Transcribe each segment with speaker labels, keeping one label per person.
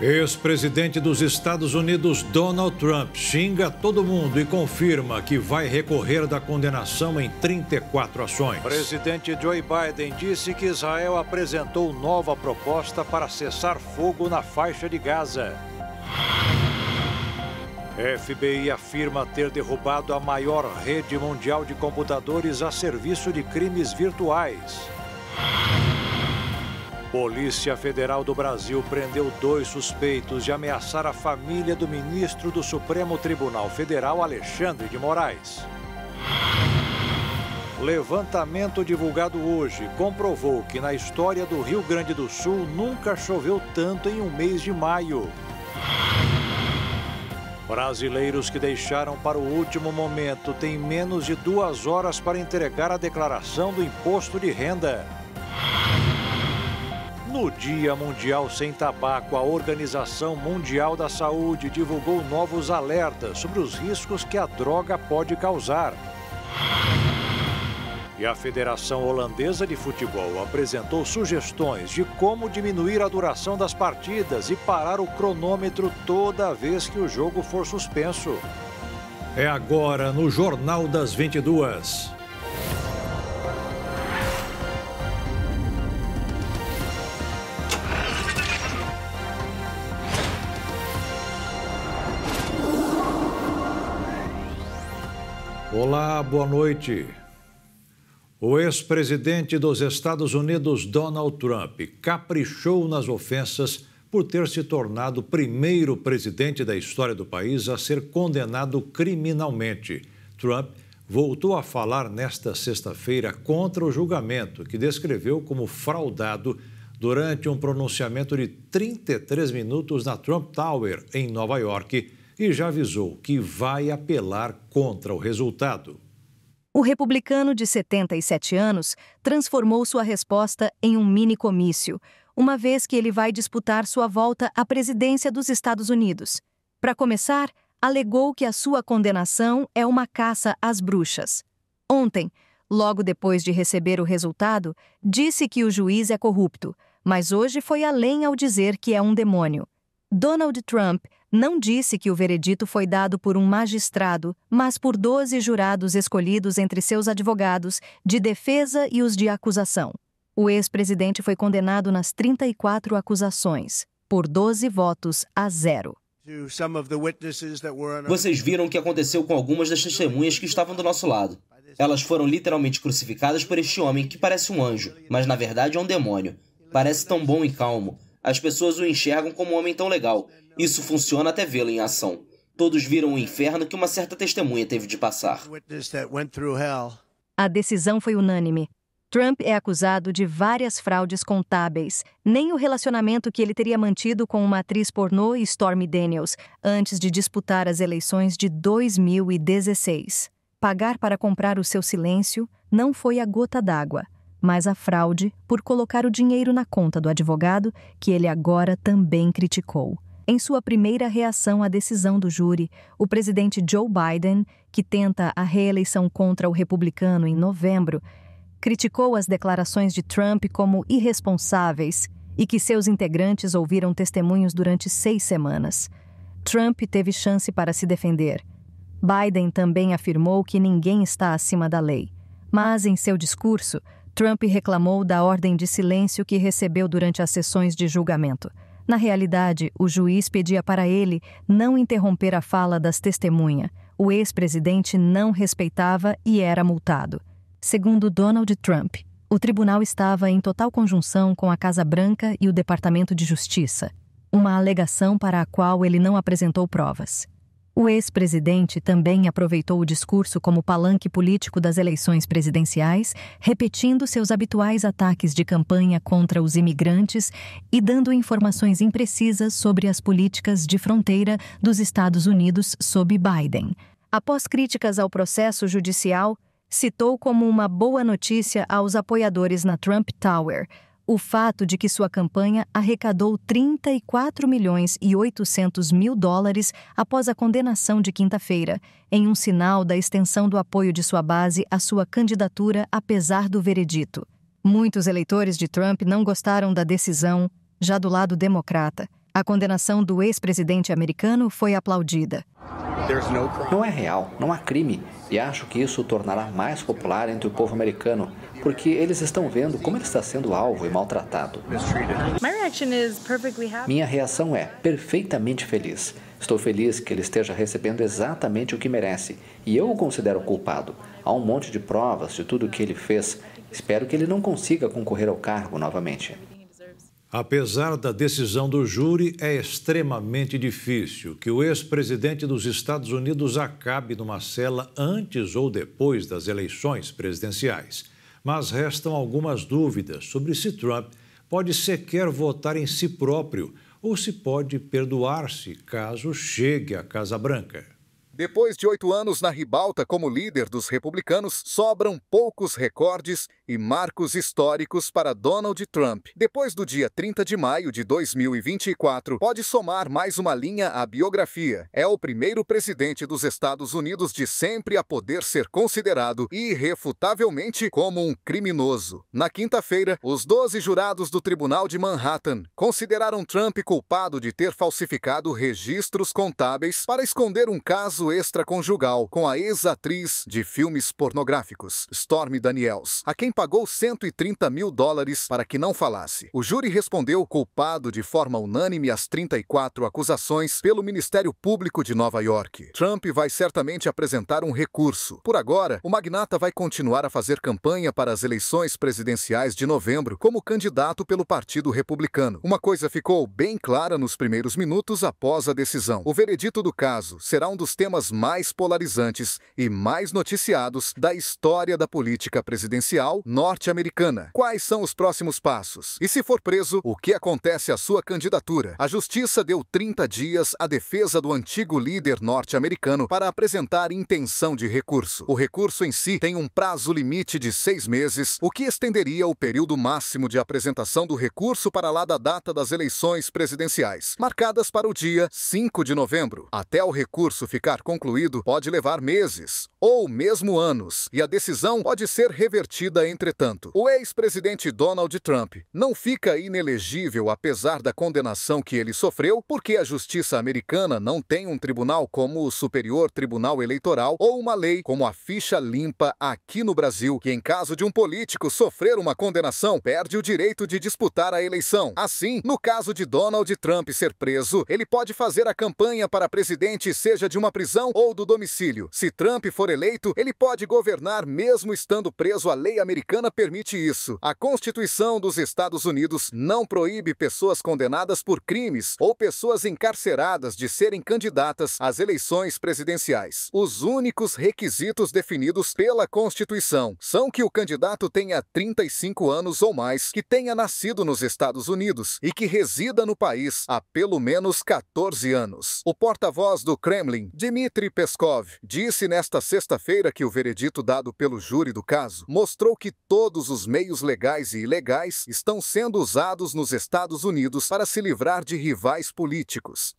Speaker 1: Ex-presidente dos Estados Unidos Donald Trump xinga todo mundo e confirma que vai recorrer da condenação em 34 ações. Presidente Joe Biden disse que Israel apresentou nova proposta para cessar fogo na faixa de Gaza. FBI afirma ter derrubado a maior rede mundial de computadores a serviço de crimes virtuais. Polícia Federal do Brasil prendeu dois suspeitos de ameaçar a família do ministro do Supremo Tribunal Federal, Alexandre de Moraes. Levantamento divulgado hoje comprovou que na história do Rio Grande do Sul nunca choveu tanto em um mês de maio. Brasileiros que deixaram para o último momento têm menos de duas horas para entregar a declaração do imposto de renda. No Dia Mundial Sem Tabaco, a Organização Mundial da Saúde divulgou novos alertas sobre os riscos que a droga pode causar. E a Federação Holandesa de Futebol apresentou sugestões de como diminuir a duração das partidas e parar o cronômetro toda vez que o jogo for suspenso. É agora no Jornal das 22. Olá, boa noite. O ex-presidente dos Estados Unidos, Donald Trump, caprichou nas ofensas por ter se tornado o primeiro presidente da história do país a ser condenado criminalmente. Trump voltou a falar nesta sexta-feira contra o julgamento, que descreveu como fraudado durante um pronunciamento de 33 minutos na Trump Tower, em Nova York e já avisou que vai apelar contra o resultado.
Speaker 2: O republicano de 77 anos transformou sua resposta em um mini comício, uma vez que ele vai disputar sua volta à presidência dos Estados Unidos. Para começar, alegou que a sua condenação é uma caça às bruxas. Ontem, logo depois de receber o resultado, disse que o juiz é corrupto, mas hoje foi além ao dizer que é um demônio. Donald Trump não disse que o veredito foi dado por um magistrado, mas por doze jurados escolhidos entre seus advogados, de defesa e os de acusação. O ex-presidente foi condenado nas 34 acusações, por 12 votos a zero.
Speaker 3: Vocês viram o que aconteceu com algumas das testemunhas que estavam do nosso lado. Elas foram literalmente crucificadas por este homem que parece um anjo, mas na verdade é um demônio. Parece tão bom e calmo. As pessoas o enxergam como um homem tão legal, isso funciona até vê-lo em ação. Todos viram o inferno que uma certa testemunha teve de passar.
Speaker 2: A decisão foi unânime. Trump é acusado de várias fraudes contábeis, nem o relacionamento que ele teria mantido com uma atriz pornô Stormy Daniels antes de disputar as eleições de 2016. Pagar para comprar o seu silêncio não foi a gota d'água, mas a fraude por colocar o dinheiro na conta do advogado, que ele agora também criticou. Em sua primeira reação à decisão do júri, o presidente Joe Biden, que tenta a reeleição contra o republicano em novembro, criticou as declarações de Trump como irresponsáveis e que seus integrantes ouviram testemunhos durante seis semanas. Trump teve chance para se defender. Biden também afirmou que ninguém está acima da lei. Mas, em seu discurso, Trump reclamou da ordem de silêncio que recebeu durante as sessões de julgamento. Na realidade, o juiz pedia para ele não interromper a fala das testemunhas. O ex-presidente não respeitava e era multado. Segundo Donald Trump, o tribunal estava em total conjunção com a Casa Branca e o Departamento de Justiça, uma alegação para a qual ele não apresentou provas. O ex-presidente também aproveitou o discurso como palanque político das eleições presidenciais, repetindo seus habituais ataques de campanha contra os imigrantes e dando informações imprecisas sobre as políticas de fronteira dos Estados Unidos sob Biden. Após críticas ao processo judicial, citou como uma boa notícia aos apoiadores na Trump Tower o fato de que sua campanha arrecadou 34 milhões e 800 mil dólares após a condenação de quinta-feira, em um sinal da extensão do apoio de sua base à sua candidatura apesar do veredito. Muitos eleitores de Trump não gostaram da decisão, já do lado democrata. A condenação do ex-presidente americano foi aplaudida.
Speaker 4: Não é real, não há crime, e acho que isso o tornará mais popular entre o povo americano, porque eles estão vendo como ele está sendo alvo e maltratado. Minha reação é perfeitamente feliz. Estou feliz que ele esteja recebendo exatamente o que merece, e eu o considero culpado. Há um monte de provas de tudo o que ele fez. Espero que ele não consiga concorrer ao cargo novamente.
Speaker 1: Apesar da decisão do júri, é extremamente difícil que o ex-presidente dos Estados Unidos acabe numa cela antes ou depois das eleições presidenciais. Mas restam algumas dúvidas sobre se Trump pode sequer votar em si próprio ou se pode perdoar-se caso chegue à Casa Branca. Depois de oito
Speaker 5: anos
Speaker 6: na ribalta como líder dos republicanos, sobram poucos recordes e marcos históricos para Donald Trump. Depois do dia 30 de maio de 2024, pode somar mais uma linha à biografia. É o primeiro presidente dos Estados Unidos de sempre a poder ser considerado irrefutavelmente como um criminoso. Na quinta-feira, os 12 jurados do Tribunal de Manhattan consideraram Trump culpado de ter falsificado registros contábeis para esconder um caso extraconjugal com a ex-atriz de filmes pornográficos, Stormy Daniels, a quem pagou 130 mil dólares para que não falasse. O júri respondeu culpado de forma unânime às 34 acusações pelo Ministério Público de Nova York. Trump vai certamente apresentar um recurso. Por agora, o magnata vai continuar a fazer campanha para as eleições presidenciais de novembro como candidato pelo Partido Republicano. Uma coisa ficou bem clara nos primeiros minutos após a decisão. O veredito do caso será um dos temas mais polarizantes e mais noticiados da história da política presidencial norte-americana. Quais são os próximos passos? E se for preso, o que acontece à sua candidatura? A justiça deu 30 dias à defesa do antigo líder norte-americano para apresentar intenção de recurso. O recurso em si tem um prazo limite de seis meses, o que estenderia o período máximo de apresentação do recurso para lá da data das eleições presidenciais, marcadas para o dia 5 de novembro. Até o recurso ficar concluído, pode levar meses ou mesmo anos, e a decisão pode ser revertida em Entretanto, o ex-presidente Donald Trump não fica inelegível apesar da condenação que ele sofreu, porque a justiça americana não tem um tribunal como o Superior Tribunal Eleitoral ou uma lei como a ficha limpa aqui no Brasil, que em caso de um político sofrer uma condenação, perde o direito de disputar a eleição. Assim, no caso de Donald Trump ser preso, ele pode fazer a campanha para presidente seja de uma prisão ou do domicílio. Se Trump for eleito, ele pode governar mesmo estando preso à lei americana americana permite isso. A Constituição dos Estados Unidos não proíbe pessoas condenadas por crimes ou pessoas encarceradas de serem candidatas às eleições presidenciais. Os únicos requisitos definidos pela Constituição são que o candidato tenha 35 anos ou mais, que tenha nascido nos Estados Unidos e que resida no país há pelo menos 14 anos. O porta-voz do Kremlin, Dmitry Peskov, disse nesta sexta-feira que o veredito dado pelo júri do caso mostrou que todos os meios legais e ilegais estão sendo usados nos Estados Unidos para se livrar de rivais
Speaker 1: políticos.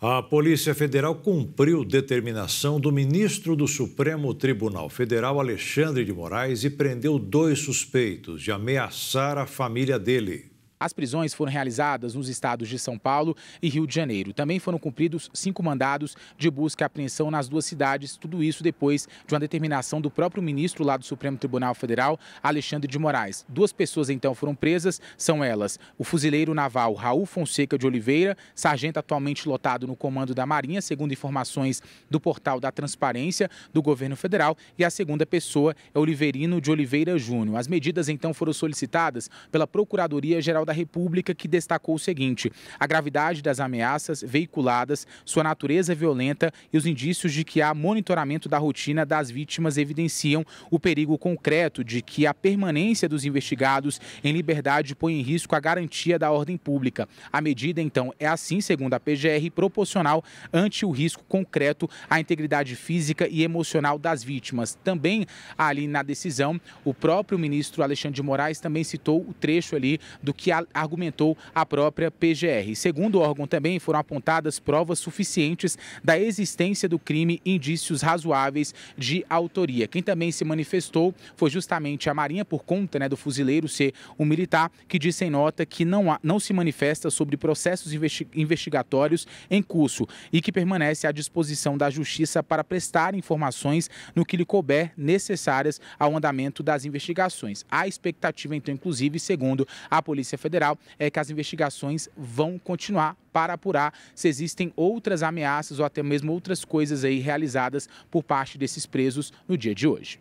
Speaker 1: A Polícia Federal cumpriu determinação do ministro do Supremo Tribunal Federal, Alexandre de Moraes, e prendeu dois suspeitos de ameaçar a família dele. As prisões foram realizadas nos estados de São
Speaker 7: Paulo e Rio de Janeiro. Também foram cumpridos cinco mandados de busca e apreensão nas duas cidades, tudo isso depois de uma determinação do próprio ministro lá do Supremo Tribunal Federal, Alexandre de Moraes. Duas pessoas então foram presas, são elas o fuzileiro naval Raul Fonseca de Oliveira, sargento atualmente lotado no comando da Marinha, segundo informações do portal da Transparência do governo federal, e a segunda pessoa é Oliverino de Oliveira Júnior. As medidas então foram solicitadas pela Procuradoria Geral da República, que destacou o seguinte: a gravidade das ameaças veiculadas, sua natureza é violenta e os indícios de que há monitoramento da rotina das vítimas evidenciam o perigo concreto de que a permanência dos investigados em liberdade põe em risco a garantia da ordem pública. A medida, então, é assim, segundo a PGR, proporcional ante o risco concreto à integridade física e emocional das vítimas. Também ali na decisão, o próprio ministro Alexandre de Moraes também citou o trecho ali do que argumentou a própria PGR. Segundo o órgão também, foram apontadas provas suficientes da existência do crime indícios razoáveis de autoria. Quem também se manifestou foi justamente a Marinha, por conta né, do fuzileiro ser um militar, que disse em nota que não, há, não se manifesta sobre processos investi investigatórios em curso e que permanece à disposição da Justiça para prestar informações no que lhe couber necessárias ao andamento das investigações. A expectativa, então, inclusive, segundo a Polícia Federal é que as investigações vão continuar para apurar se existem outras ameaças ou até mesmo outras coisas aí realizadas
Speaker 1: por parte desses presos no dia de hoje.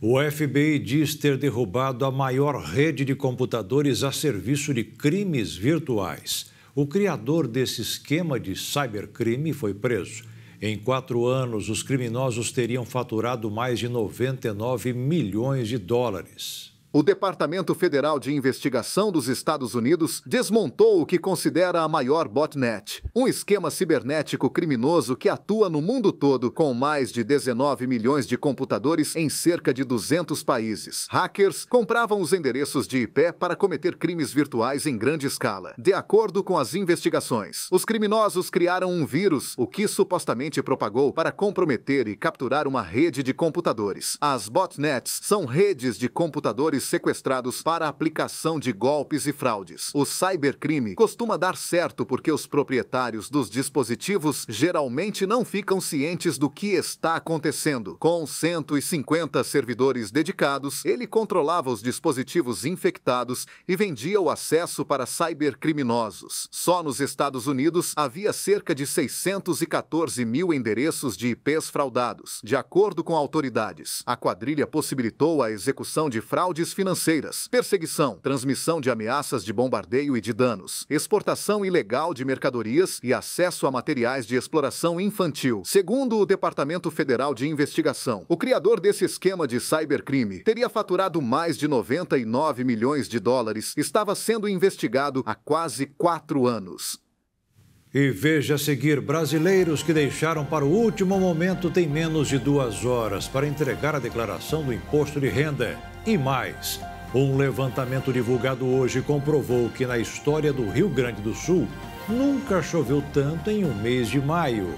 Speaker 1: O FBI diz ter derrubado a maior rede de computadores a serviço de crimes virtuais. O criador desse esquema de cybercrime foi preso. Em quatro anos, os criminosos teriam faturado mais de 99 milhões de dólares.
Speaker 6: O Departamento Federal de Investigação dos Estados Unidos desmontou o que considera a maior botnet, um esquema cibernético criminoso que atua no mundo todo com mais de 19 milhões de computadores em cerca de 200 países. Hackers compravam os endereços de IP para cometer crimes virtuais em grande escala. De acordo com as investigações, os criminosos criaram um vírus, o que supostamente propagou para comprometer e capturar uma rede de computadores. As botnets são redes de computadores sequestrados para aplicação de golpes e fraudes. O cybercrime costuma dar certo porque os proprietários dos dispositivos geralmente não ficam cientes do que está acontecendo. Com 150 servidores dedicados, ele controlava os dispositivos infectados e vendia o acesso para cybercriminosos. Só nos Estados Unidos havia cerca de 614 mil endereços de IPs fraudados. De acordo com autoridades, a quadrilha possibilitou a execução de fraudes financeiras, perseguição, transmissão de ameaças de bombardeio e de danos, exportação ilegal de mercadorias e acesso a materiais de exploração infantil. Segundo o Departamento Federal de Investigação, o criador desse esquema de cybercrime teria faturado mais de 99 milhões de dólares, estava sendo investigado há quase quatro anos.
Speaker 1: E veja a seguir: brasileiros que deixaram para o último momento têm menos de duas horas para entregar a declaração do imposto de renda e mais. Um levantamento divulgado hoje comprovou que na história do Rio Grande do Sul nunca choveu tanto em um mês de maio.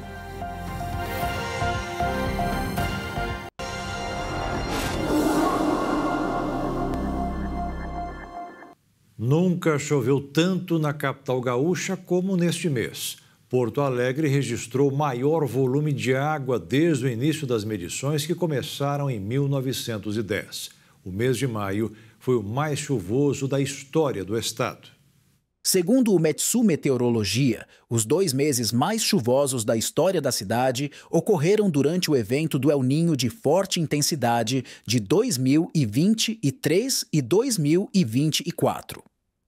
Speaker 1: Nunca choveu tanto na capital gaúcha como neste mês. Porto Alegre registrou maior volume de água desde o início das medições que começaram em 1910. O mês de maio foi o mais chuvoso da história do estado. Segundo o Metsu Meteorologia,
Speaker 4: os dois meses mais chuvosos da história da cidade ocorreram durante o evento do El Ninho de forte intensidade de 2023 e 2024.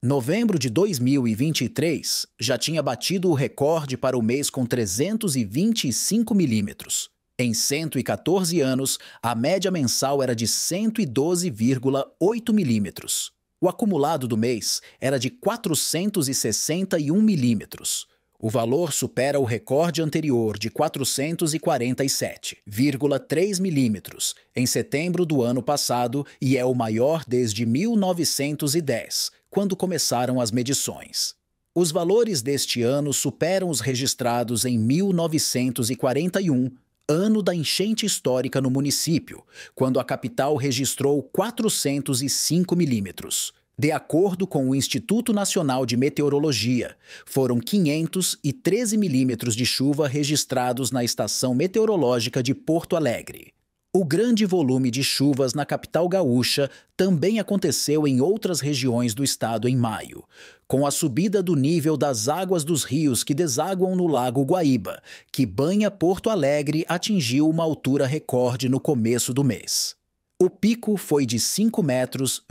Speaker 4: Novembro de 2023 já tinha batido o recorde para o mês com 325 milímetros, em 114 anos, a média mensal era de 112,8 milímetros. O acumulado do mês era de 461 milímetros. O valor supera o recorde anterior de 447,3 milímetros em setembro do ano passado e é o maior desde 1910, quando começaram as medições. Os valores deste ano superam os registrados em 1941, ano da enchente histórica no município, quando a capital registrou 405 milímetros. De acordo com o Instituto Nacional de Meteorologia, foram 513 milímetros de chuva registrados na estação meteorológica de Porto Alegre. O grande volume de chuvas na capital gaúcha também aconteceu em outras regiões do estado em maio, com a subida do nível das águas dos rios que desaguam no Lago Guaíba, que banha Porto Alegre, atingiu uma altura recorde no começo do mês. O pico foi de 5 metros,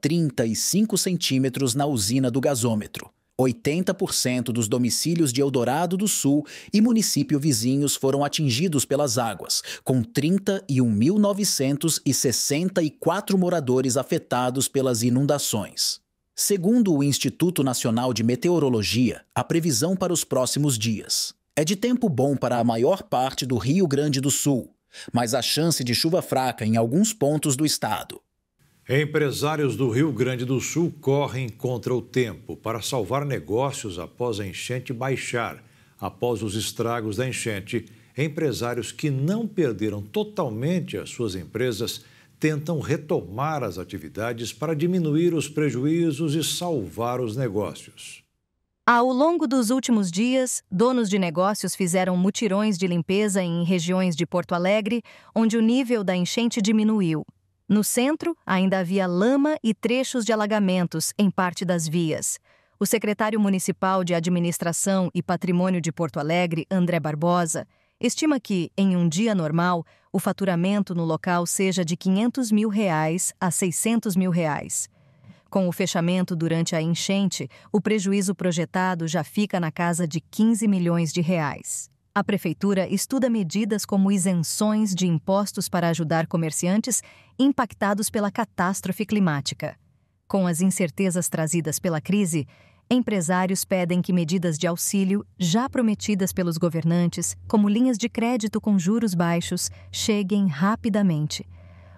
Speaker 4: 35 centímetros na usina do gasômetro. 80% dos domicílios de Eldorado do Sul e município vizinhos foram atingidos pelas águas, com 31.964 moradores afetados pelas inundações. Segundo o Instituto Nacional de Meteorologia, a previsão para os próximos dias é de tempo bom para a maior parte do Rio Grande do Sul,
Speaker 1: mas há chance de chuva fraca em alguns pontos do estado. Empresários do Rio Grande do Sul correm contra o tempo para salvar negócios após a enchente baixar. Após os estragos da enchente, empresários que não perderam totalmente as suas empresas tentam retomar as atividades para diminuir os prejuízos e salvar os negócios.
Speaker 2: Ao longo dos últimos dias, donos de negócios fizeram mutirões de limpeza em regiões de Porto Alegre, onde o nível da enchente diminuiu. No centro, ainda havia lama e trechos de alagamentos em parte das vias. O secretário municipal de Administração e Patrimônio de Porto Alegre, André Barbosa, estima que, em um dia normal, o faturamento no local seja de 500 mil reais a 600 mil reais. Com o fechamento durante a enchente, o prejuízo projetado já fica na casa de 15 milhões de reais. A prefeitura estuda medidas como isenções de impostos para ajudar comerciantes impactados pela catástrofe climática. Com as incertezas trazidas pela crise, Empresários pedem que medidas de auxílio, já prometidas pelos governantes, como linhas de crédito com juros baixos, cheguem rapidamente.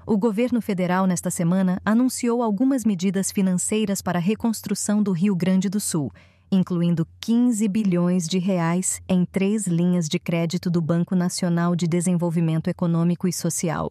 Speaker 2: O governo federal, nesta semana, anunciou algumas medidas financeiras para a reconstrução do Rio Grande do Sul, incluindo 15 bilhões de reais em três linhas de crédito do Banco Nacional de Desenvolvimento Econômico e Social.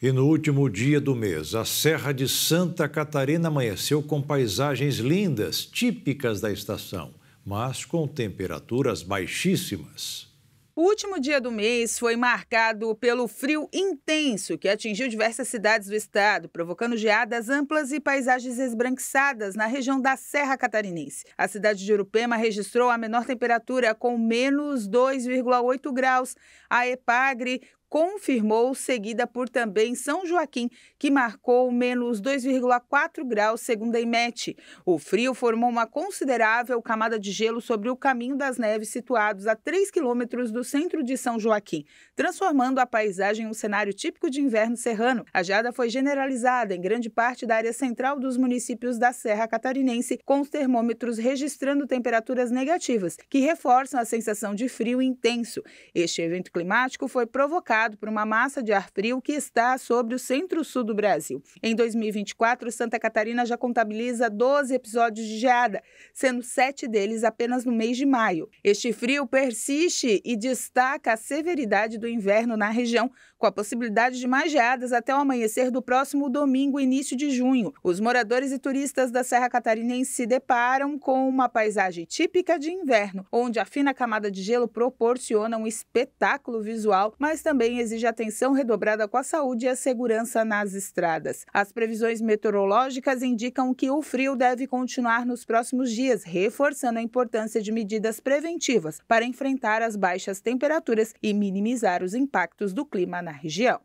Speaker 1: E no último dia do mês, a Serra de Santa Catarina amanheceu com paisagens lindas, típicas da estação, mas com temperaturas baixíssimas.
Speaker 8: O último dia do mês foi marcado pelo frio intenso que atingiu diversas cidades do estado, provocando geadas amplas e paisagens esbranquiçadas na região da Serra Catarinense. A cidade de Urupema registrou a menor temperatura, com menos 2,8 graus, a Epagre, confirmou, seguida por também São Joaquim, que marcou menos 2,4 graus, segundo a IMET. O frio formou uma considerável camada de gelo sobre o caminho das neves, situados a 3 quilômetros do centro de São Joaquim, transformando a paisagem em um cenário típico de inverno serrano. A geada foi generalizada em grande parte da área central dos municípios da Serra Catarinense, com os termômetros registrando temperaturas negativas, que reforçam a sensação de frio intenso. Este evento climático foi provocado por uma massa de ar frio que está sobre o centro-sul do Brasil. Em 2024, Santa Catarina já contabiliza 12 episódios de geada, sendo sete deles apenas no mês de maio. Este frio persiste e destaca a severidade do inverno na região, com a possibilidade de mais geadas até o amanhecer do próximo domingo, início de junho. Os moradores e turistas da Serra Catarinense se deparam com uma paisagem típica de inverno, onde a fina camada de gelo proporciona um espetáculo visual, mas também também exige atenção redobrada com a saúde e a segurança nas estradas. As previsões meteorológicas indicam que o frio deve continuar nos próximos dias, reforçando a importância de medidas preventivas para enfrentar as baixas temperaturas e minimizar os impactos do clima na região.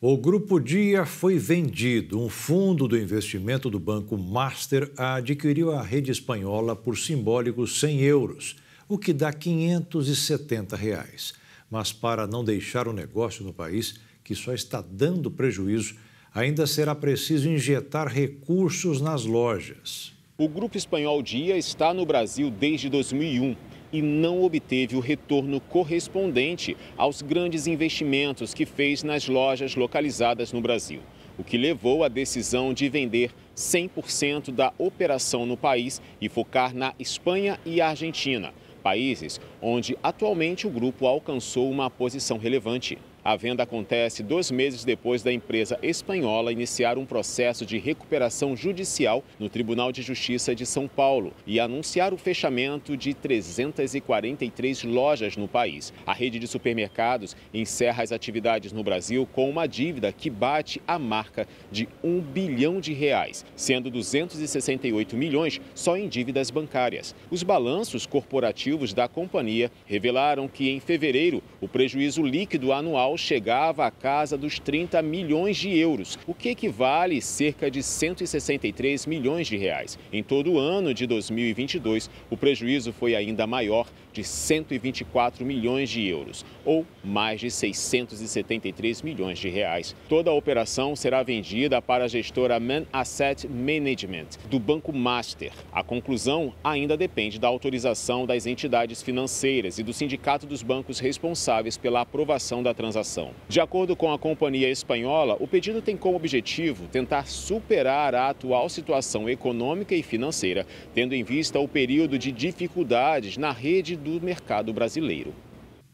Speaker 1: O Grupo Dia foi vendido. Um fundo do investimento do banco Master adquiriu a rede espanhola por simbólicos 100 euros, o que dá 570 reais mas para não deixar o negócio no país, que só está dando prejuízo, ainda será preciso injetar recursos nas lojas. O grupo espanhol Dia está no Brasil
Speaker 3: desde 2001 e não obteve o retorno correspondente aos grandes investimentos que fez nas lojas localizadas no Brasil, o que levou à decisão de vender 100% da operação no país e focar na Espanha e Argentina países onde atualmente o grupo alcançou uma posição relevante. A venda acontece dois meses depois da empresa espanhola iniciar um processo de recuperação judicial no Tribunal de Justiça de São Paulo e anunciar o fechamento de 343 lojas no país. A rede de supermercados encerra as atividades no Brasil com uma dívida que bate a marca de 1 bilhão de reais, sendo 268 milhões só em dívidas bancárias. Os balanços corporativos da companhia revelaram que em fevereiro o prejuízo líquido anual chegava à casa dos 30 milhões de euros, o que equivale cerca de 163 milhões de reais. Em todo o ano de 2022, o prejuízo foi ainda maior, de 124 milhões de euros, ou mais de 673 milhões de reais. Toda a operação será vendida para a gestora Man Asset Management, do Banco Master. A conclusão ainda depende da autorização das entidades financeiras e do Sindicato dos Bancos responsáveis pela aprovação da transação. De acordo com a companhia espanhola, o pedido tem como objetivo tentar superar a atual situação econômica e financeira, tendo em vista o período de dificuldades na rede do mercado brasileiro.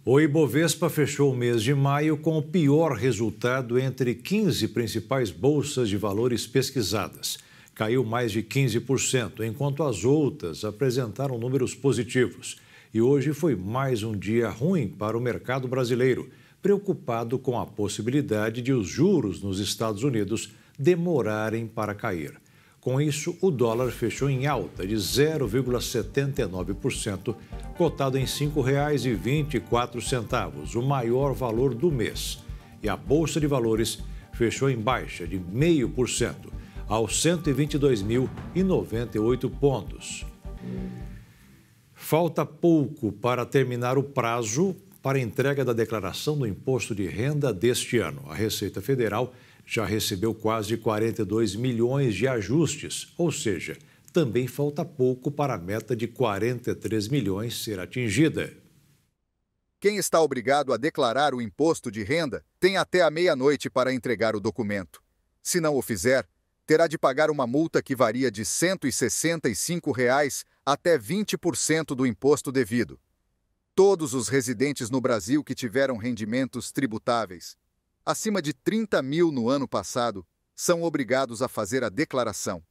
Speaker 1: O Ibovespa fechou o mês de maio com o pior resultado entre 15 principais bolsas de valores pesquisadas. Caiu mais de 15%, enquanto as outras apresentaram números positivos. E hoje foi mais um dia ruim para o mercado brasileiro, preocupado com a possibilidade de os juros nos Estados Unidos demorarem para cair. Com isso, o dólar fechou em alta de 0,79%, cotado em R$ 5,24, o maior valor do mês. E a Bolsa de Valores fechou em baixa de 0,5%, aos 122.098 pontos. Falta pouco para terminar o prazo para entrega da declaração do imposto de renda deste ano. A Receita Federal já recebeu quase 42 milhões de ajustes, ou seja, também falta pouco para a meta de 43 milhões ser atingida.
Speaker 6: Quem está obrigado a declarar o imposto de renda tem até a meia-noite para entregar o documento. Se não o fizer, terá de pagar uma multa que varia de R$ 165 reais até 20% do imposto devido. Todos os residentes no Brasil que tiveram rendimentos tributáveis acima de 30 mil no ano passado, são obrigados a fazer a declaração.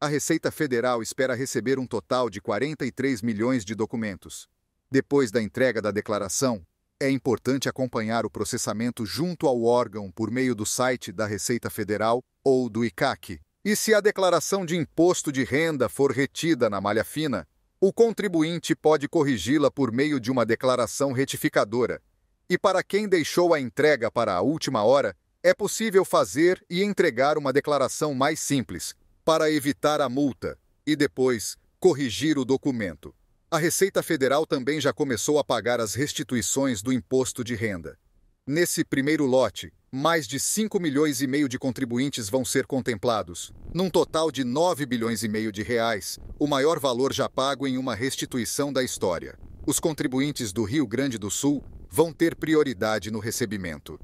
Speaker 6: A Receita Federal espera receber um total de 43 milhões de documentos. Depois da entrega da declaração, é importante acompanhar o processamento junto ao órgão por meio do site da Receita Federal ou do ICAC. E se a declaração de imposto de renda for retida na malha fina, o contribuinte pode corrigi-la por meio de uma declaração retificadora. E para quem deixou a entrega para a última hora, é possível fazer e entregar uma declaração mais simples, para evitar a multa e depois corrigir o documento. A Receita Federal também já começou a pagar as restituições do imposto de renda. Nesse primeiro lote, mais de 5 milhões e meio de contribuintes vão ser contemplados, num total de 9 bilhões e meio de reais, o maior valor já pago em uma restituição da história. Os contribuintes do Rio Grande do Sul vão ter prioridade no
Speaker 1: recebimento.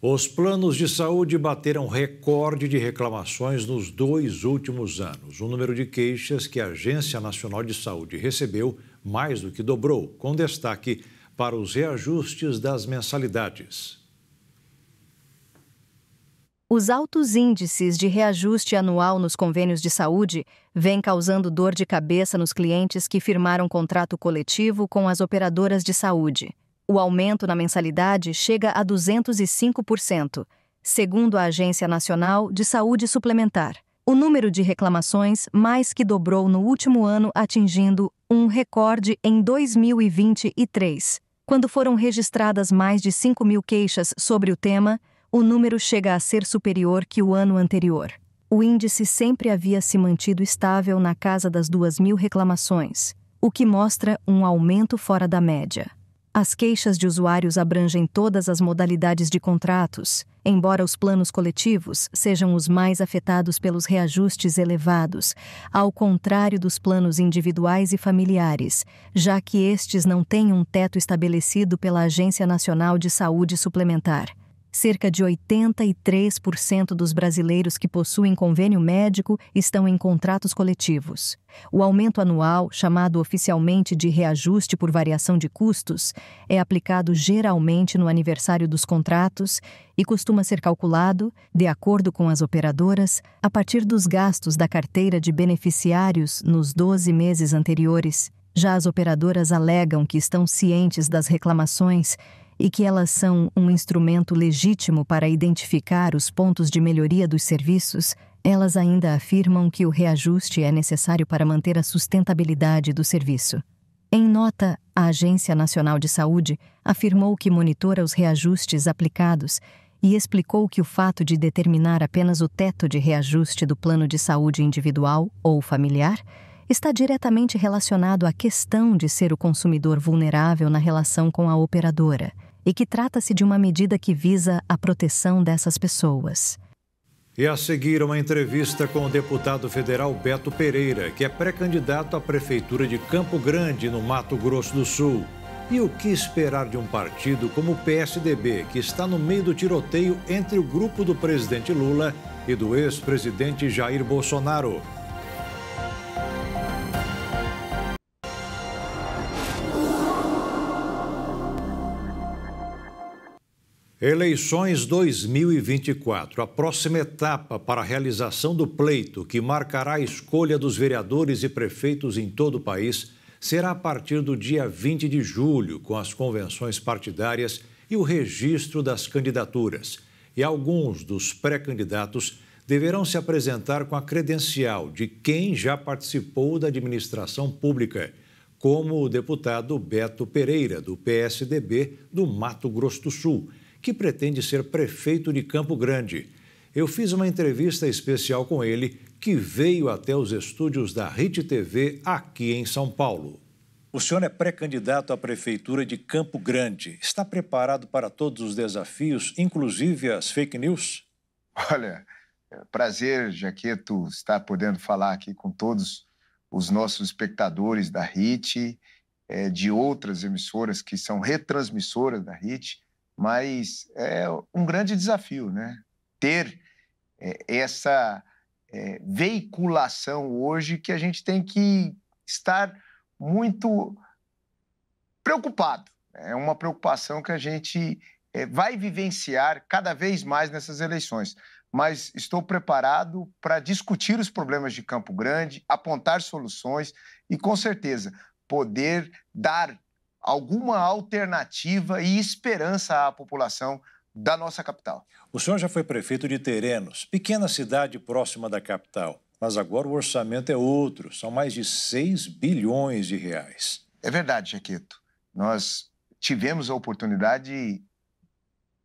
Speaker 1: Os planos de saúde bateram recorde de reclamações nos dois últimos anos. O número de queixas que a Agência Nacional de Saúde recebeu mais do que dobrou, com destaque para os reajustes das mensalidades.
Speaker 2: Os altos índices de reajuste anual nos convênios de saúde vêm causando dor de cabeça nos clientes que firmaram contrato coletivo com as operadoras de saúde. O aumento na mensalidade chega a 205%, segundo a Agência Nacional de Saúde Suplementar. O número de reclamações mais que dobrou no último ano, atingindo um recorde em 2023. Quando foram registradas mais de 5 mil queixas sobre o tema, o número chega a ser superior que o ano anterior. O índice sempre havia se mantido estável na casa das 2 mil reclamações, o que mostra um aumento fora da média. As queixas de usuários abrangem todas as modalidades de contratos, embora os planos coletivos sejam os mais afetados pelos reajustes elevados, ao contrário dos planos individuais e familiares, já que estes não têm um teto estabelecido pela Agência Nacional de Saúde Suplementar. Cerca de 83% dos brasileiros que possuem convênio médico estão em contratos coletivos. O aumento anual, chamado oficialmente de reajuste por variação de custos, é aplicado geralmente no aniversário dos contratos e costuma ser calculado, de acordo com as operadoras, a partir dos gastos da carteira de beneficiários nos 12 meses anteriores. Já as operadoras alegam que estão cientes das reclamações e que elas são um instrumento legítimo para identificar os pontos de melhoria dos serviços, elas ainda afirmam que o reajuste é necessário para manter a sustentabilidade do serviço. Em nota, a Agência Nacional de Saúde afirmou que monitora os reajustes aplicados e explicou que o fato de determinar apenas o teto de reajuste do plano de saúde individual ou familiar está diretamente relacionado à questão de ser o consumidor vulnerável na relação com a operadora e que trata-se de uma medida que visa a proteção dessas pessoas.
Speaker 1: E a seguir, uma entrevista com o deputado federal Beto Pereira, que é pré-candidato à Prefeitura de Campo Grande, no Mato Grosso do Sul. E o que esperar de um partido como o PSDB, que está no meio do tiroteio entre o grupo do presidente Lula e do ex-presidente Jair Bolsonaro? Eleições 2024, a próxima etapa para a realização do pleito que marcará a escolha dos vereadores e prefeitos em todo o país, será a partir do dia 20 de julho, com as convenções partidárias e o registro das candidaturas. E alguns dos pré-candidatos deverão se apresentar com a credencial de quem já participou da administração pública, como o deputado Beto Pereira, do PSDB do Mato Grosso do Sul que pretende ser prefeito de Campo Grande. Eu fiz uma entrevista especial com ele, que veio até os estúdios da RIT TV aqui em São Paulo. O senhor é pré-candidato à prefeitura de Campo Grande. Está preparado para todos os desafios, inclusive as fake news? Olha, é prazer,
Speaker 9: Jaqueto, estar podendo falar aqui com todos os nossos espectadores da RIT, é, de outras emissoras que são retransmissoras da RIT mas é um grande desafio, né? Ter é, essa é, veiculação hoje que a gente tem que estar muito preocupado. É uma preocupação que a gente é, vai vivenciar cada vez mais nessas eleições. Mas estou preparado para discutir os problemas de Campo Grande, apontar soluções e, com certeza,
Speaker 1: poder dar alguma alternativa e esperança à população da nossa capital. O senhor já foi prefeito de Terenos, pequena cidade próxima da capital, mas agora o orçamento é outro, são mais de 6 bilhões de reais. É verdade, Jaqueto. Nós tivemos a oportunidade de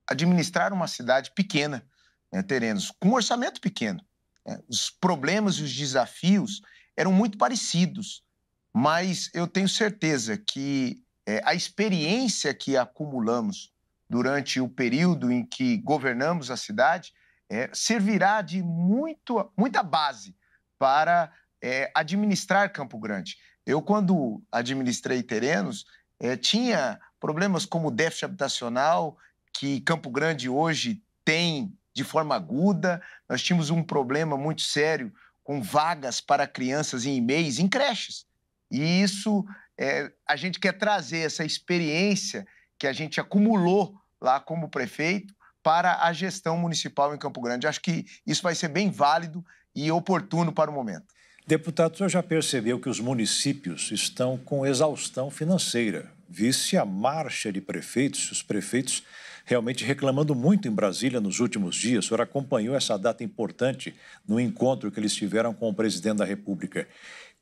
Speaker 9: administrar uma cidade pequena, né, Terenos, com um orçamento pequeno. Né? Os problemas e os desafios eram muito parecidos, mas eu tenho certeza que é, a experiência que acumulamos durante o período em que governamos a cidade é, servirá de muito, muita base para é, administrar Campo Grande. Eu, quando administrei terrenos, é, tinha problemas como déficit habitacional, que Campo Grande hoje tem de forma aguda. Nós tínhamos um problema muito sério com vagas para crianças em e-mails em creches. E isso é, a gente quer trazer essa experiência que a gente acumulou lá como prefeito para a gestão municipal em Campo Grande. Acho que isso vai ser bem válido e
Speaker 1: oportuno para o momento. Deputado, o senhor já percebeu que os municípios estão com exaustão financeira. Visse a marcha de prefeitos, os prefeitos realmente reclamando muito em Brasília nos últimos dias. O senhor acompanhou essa data importante no encontro que eles tiveram com o presidente da República.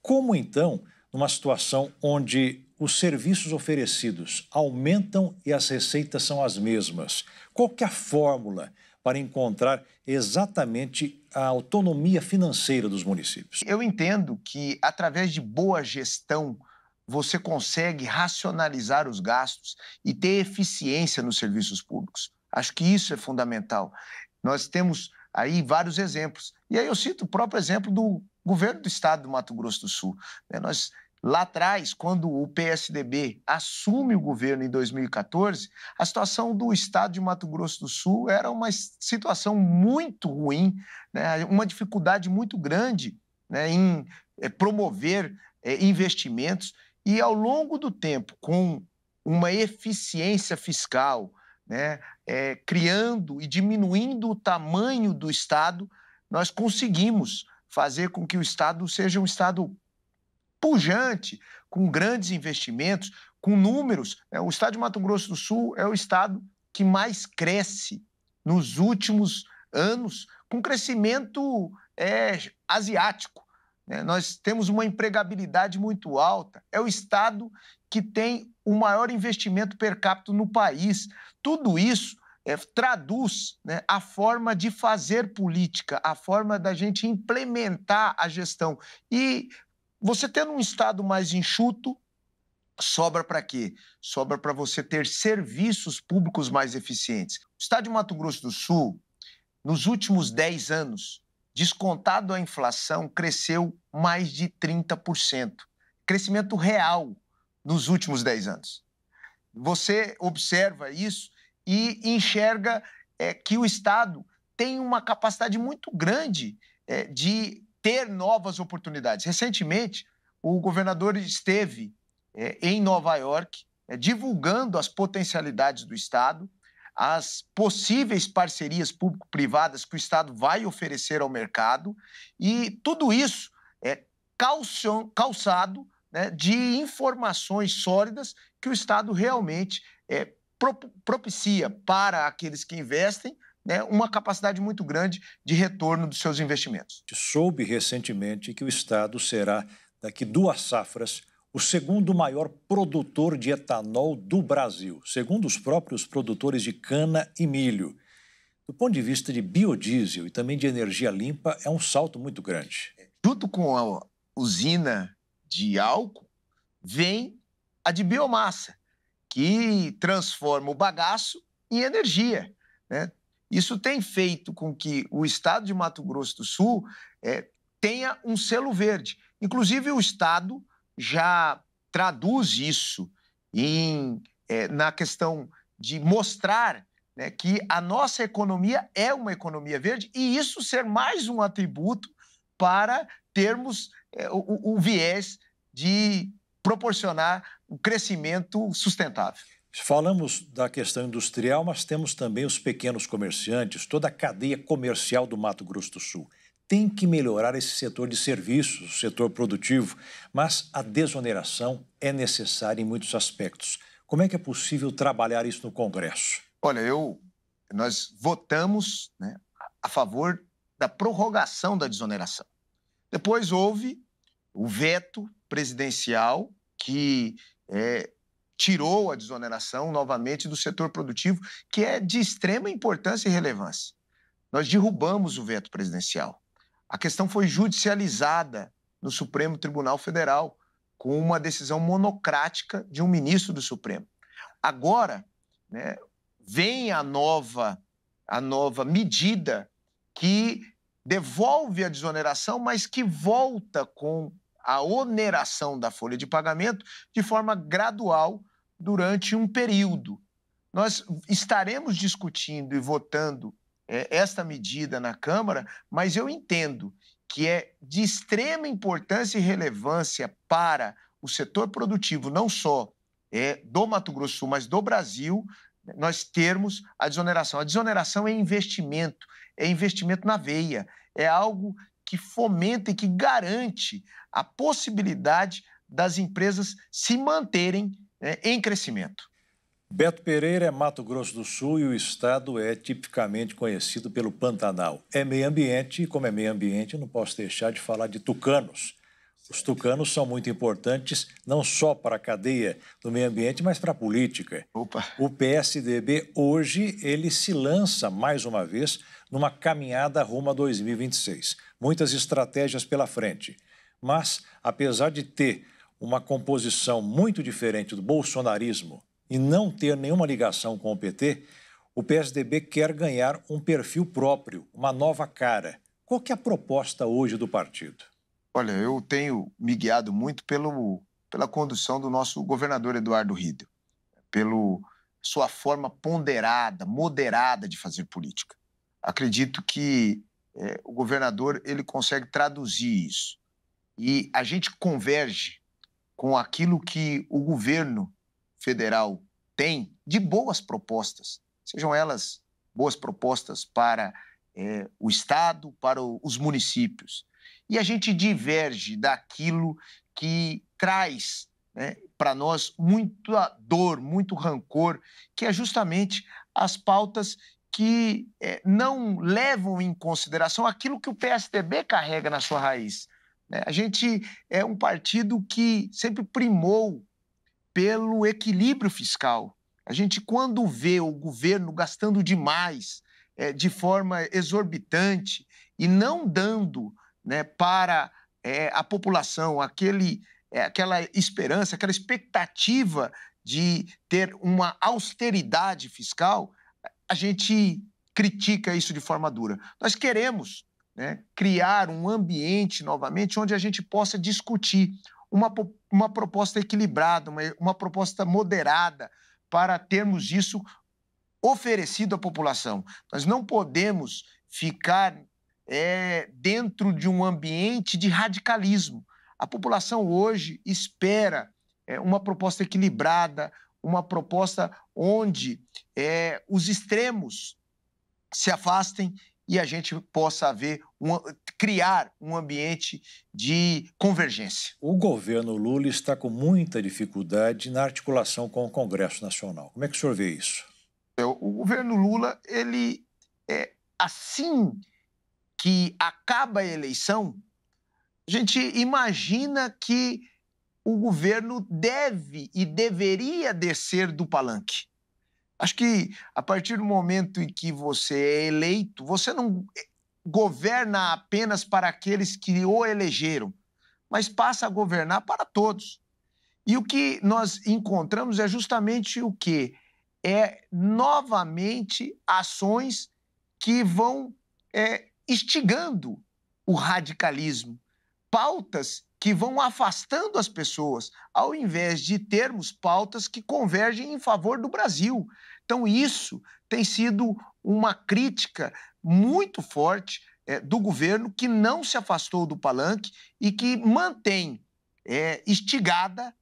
Speaker 1: Como então numa situação onde os serviços oferecidos aumentam e as receitas são as mesmas. Qual é a fórmula para encontrar exatamente a autonomia financeira dos municípios? Eu entendo que através de boa gestão você
Speaker 9: consegue racionalizar os gastos e ter eficiência nos serviços públicos. Acho que isso é fundamental. Nós temos aí vários exemplos. E aí eu cito o próprio exemplo do governo do estado do Mato Grosso do Sul. Né? Nós Lá atrás, quando o PSDB assume o governo em 2014, a situação do estado de Mato Grosso do Sul era uma situação muito ruim, né? uma dificuldade muito grande né? em eh, promover eh, investimentos. E ao longo do tempo, com uma eficiência fiscal, né? É, criando e diminuindo o tamanho do Estado, nós conseguimos fazer com que o Estado seja um Estado pujante, com grandes investimentos, com números. Né? O estado de Mato Grosso do Sul é o estado que mais cresce nos últimos anos, com crescimento é, asiático. Né? Nós temos uma empregabilidade muito alta. É o estado que tem o maior investimento per capita no país. Tudo isso é, traduz né, a forma de fazer política, a forma da gente implementar a gestão. E você tendo um Estado mais enxuto, sobra para quê? Sobra para você ter serviços públicos mais eficientes. O Estado de Mato Grosso do Sul, nos últimos 10 anos, descontado a inflação, cresceu mais de 30%. Crescimento real nos últimos 10 anos. Você observa isso e enxerga é, que o Estado tem uma capacidade muito grande é, de ter novas oportunidades. Recentemente, o governador esteve é, em Nova York é, divulgando as potencialidades do Estado, as possíveis parcerias público-privadas que o Estado vai oferecer ao mercado, e tudo isso é calçado né, de informações sólidas que o Estado realmente é, propicia para aqueles
Speaker 1: que investem né, uma capacidade muito grande de retorno dos seus investimentos. Soube recentemente que o Estado será, daqui duas safras, o segundo maior produtor de etanol do Brasil, segundo os próprios produtores de cana e milho. Do ponto de vista de biodiesel e também de energia limpa, é um salto muito grande. Junto com a usina de álcool, vem
Speaker 9: a de biomassa, que transforma o bagaço em energia. Né? Isso tem feito com que o estado de Mato Grosso do Sul é, tenha um selo verde. Inclusive, o estado já traduz isso em, é, na questão de mostrar né, que a nossa economia é uma economia verde e isso ser mais um atributo para termos é, o, o viés de proporcionar
Speaker 1: um crescimento sustentável. Falamos da questão industrial, mas temos também os pequenos comerciantes, toda a cadeia comercial do Mato Grosso do Sul. Tem que melhorar esse setor de serviços, o setor produtivo, mas a desoneração é necessária em muitos aspectos. Como é que é possível trabalhar isso no Congresso? Olha, eu,
Speaker 9: nós votamos né, a favor da prorrogação da desoneração. Depois houve o veto presidencial que é, tirou a desoneração novamente do setor produtivo, que é de extrema importância e relevância. Nós derrubamos o veto presidencial. A questão foi judicializada no Supremo Tribunal Federal, com uma decisão monocrática de um ministro do Supremo. Agora, né, vem a nova, a nova medida que devolve a desoneração, mas que volta com a oneração da folha de pagamento de forma gradual durante um período. Nós estaremos discutindo e votando é, esta medida na Câmara, mas eu entendo que é de extrema importância e relevância para o setor produtivo, não só é, do Mato Grosso Sul, mas do Brasil, nós termos a desoneração. A desoneração é investimento, é investimento na veia, é algo que fomenta e que garante a possibilidade das empresas se manterem né, em crescimento.
Speaker 1: Beto Pereira é Mato Grosso do Sul e o estado é tipicamente conhecido pelo Pantanal. É meio ambiente e, como é meio ambiente, não posso deixar de falar de tucanos. Os tucanos são muito importantes não só para a cadeia do meio ambiente, mas para a política. Opa. O PSDB hoje ele se lança mais uma vez numa caminhada rumo a 2026 muitas estratégias pela frente. Mas, apesar de ter uma composição muito diferente do bolsonarismo e não ter nenhuma ligação com o PT, o PSDB quer ganhar um perfil próprio, uma nova cara. Qual que é a proposta hoje do partido? Olha, eu tenho me guiado muito pelo, pela condução do nosso
Speaker 9: governador Eduardo Riedel, pela sua forma ponderada, moderada de fazer política. Acredito que é, o governador ele consegue traduzir isso. E a gente converge com aquilo que o governo federal tem de boas propostas, sejam elas boas propostas para é, o Estado, para o, os municípios. E a gente diverge daquilo que traz né, para nós muita dor, muito rancor, que é justamente as pautas que é, não levam em consideração aquilo que o PSDB carrega na sua raiz. Né? A gente é um partido que sempre primou pelo equilíbrio fiscal. A gente, quando vê o governo gastando demais, é, de forma exorbitante, e não dando né, para é, a população aquele, é, aquela esperança, aquela expectativa de ter uma austeridade fiscal, a gente critica isso de forma dura. Nós queremos né, criar um ambiente novamente onde a gente possa discutir uma, uma proposta equilibrada, uma, uma proposta moderada, para termos isso oferecido à população. Nós não podemos ficar é, dentro de um ambiente de radicalismo. A população hoje espera é, uma proposta equilibrada, uma proposta onde é, os extremos se afastem e a gente possa criar um
Speaker 1: ambiente de convergência. O governo Lula está com muita dificuldade na articulação com o Congresso Nacional. Como é que o senhor vê isso? É, o governo Lula, ele é assim que acaba a eleição,
Speaker 9: a gente imagina que o governo deve e deveria descer do palanque. Acho que a partir do momento em que você é eleito, você não eh, governa apenas para aqueles que o elegeram, mas passa a governar para todos. E o que nós encontramos é justamente o que é novamente ações que vão é, instigando o radicalismo, pautas que vão afastando as pessoas, ao invés de termos pautas que convergem em favor do Brasil. Então, isso tem sido uma crítica muito forte é, do governo que não se afastou do palanque e que mantém é, eh, estigada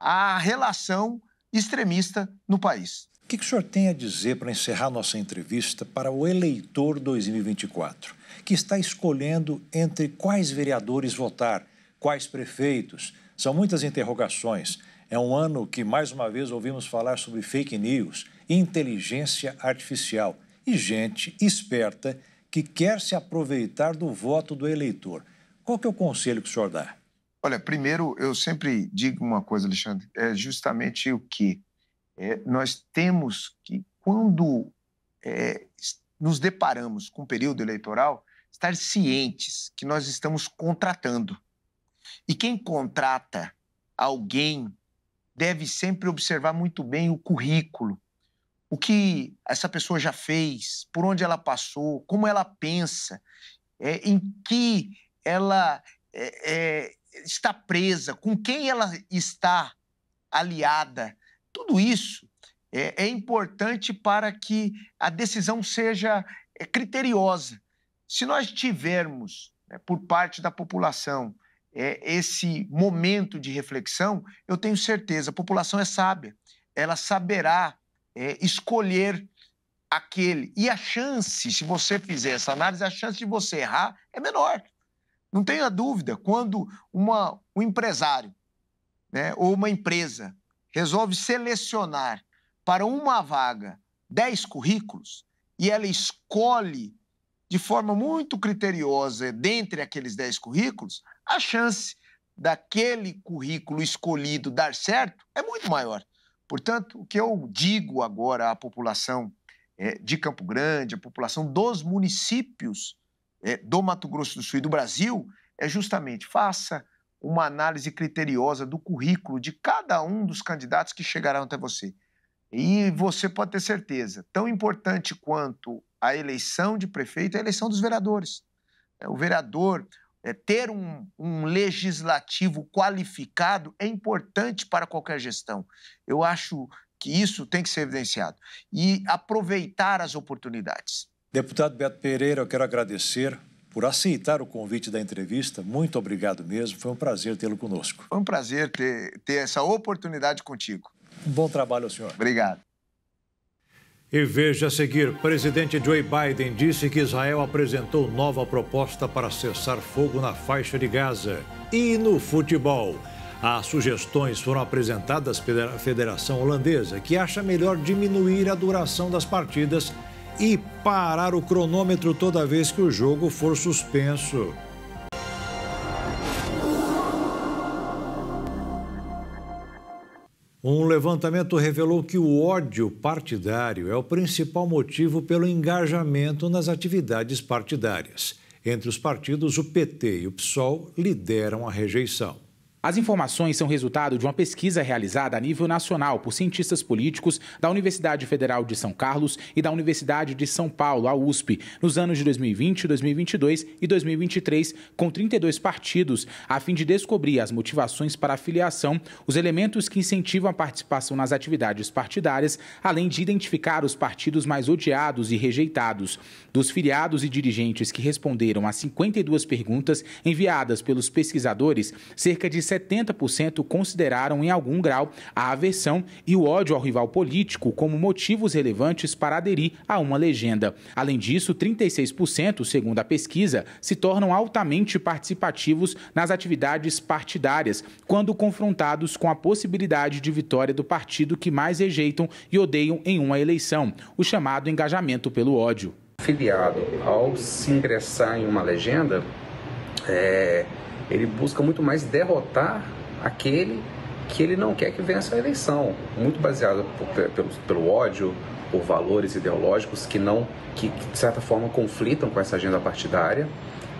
Speaker 9: a
Speaker 1: relação extremista no país. O que, que o senhor tem a dizer para encerrar nossa entrevista para o eleitor 2024, que está escolhendo entre quais vereadores votar, quais prefeitos? São muitas interrogações. É um ano que, mais uma vez, ouvimos falar sobre fake news, inteligência artificial e gente esperta que quer se aproveitar do voto do eleitor. Qual que é o conselho que o senhor dá? Olha, primeiro, eu sempre digo uma coisa, Alexandre,
Speaker 9: é justamente o que é, nós temos que, quando é, nos deparamos com o período eleitoral, estar cientes que nós estamos contratando. E quem contrata alguém deve sempre observar muito bem o currículo, o que essa pessoa já fez, por onde ela passou, como ela pensa, é, em que ela é, é está presa, com quem ela está aliada, tudo isso é, é importante para que a decisão seja é, criteriosa. Se nós tivermos, né, por parte da população, é, esse momento de reflexão, eu tenho certeza, a população é sábia, ela saberá é, escolher aquele. E a chance, se você fizer essa análise, a chance de você errar é menor. Não tenha dúvida, quando uma, um empresário né, ou uma empresa resolve selecionar para uma vaga 10 currículos e ela escolhe de forma muito criteriosa dentre aqueles 10 currículos, a chance daquele currículo escolhido dar certo é muito maior. Portanto, o que eu digo agora à população é, de Campo Grande, à população dos municípios é, do Mato Grosso do Sul e do Brasil, é justamente faça uma análise criteriosa do currículo de cada um dos candidatos que chegarão até você. E você pode ter certeza, tão importante quanto a eleição de prefeito é a eleição dos vereadores. É, o vereador, é, ter um, um, legislativo qualificado é importante para qualquer gestão. Eu acho que isso tem que ser evidenciado. E aproveitar as
Speaker 1: oportunidades. Deputado Beto Pereira, eu quero agradecer por aceitar o convite da entrevista. Muito obrigado mesmo. Foi um prazer tê-lo conosco. Foi um prazer ter, ter essa oportunidade contigo. Um bom trabalho senhor. Obrigado. E veja a seguir, presidente Joe Biden disse que Israel apresentou nova proposta para cessar fogo na faixa de Gaza. E no futebol, as sugestões foram apresentadas pela Federação Holandesa, que acha melhor diminuir a duração das partidas e parar o cronômetro toda vez que o jogo for suspenso. Um levantamento revelou que o ódio partidário é o principal motivo pelo engajamento nas atividades partidárias. Entre os partidos, o PT e o PSOL lideram a rejeição. As informações são resultado de uma pesquisa realizada
Speaker 7: a nível nacional por cientistas políticos da Universidade Federal de São Carlos e da Universidade de São Paulo, a USP, nos anos de 2020, 2022 e 2023, com 32 partidos, a fim de descobrir as motivações para a filiação, os elementos que incentivam a participação nas atividades partidárias, além de identificar os partidos mais odiados e rejeitados. Dos filiados e dirigentes que responderam a 52 perguntas enviadas pelos pesquisadores, cerca de 70% consideraram em algum grau a aversão e o ódio ao rival político como motivos relevantes para aderir a uma legenda. Além disso, 36%, segundo a pesquisa, se tornam altamente participativos nas atividades partidárias, quando confrontados com a possibilidade de vitória do partido que mais rejeitam e odeiam em uma eleição, o chamado engajamento pelo ódio. Filiado, ao se ingressar em uma legenda, é, ele busca muito mais derrotar aquele que ele não quer que vença a eleição, muito baseado por, pelo, pelo ódio por valores ideológicos que não que, que de certa forma conflitam com essa agenda partidária.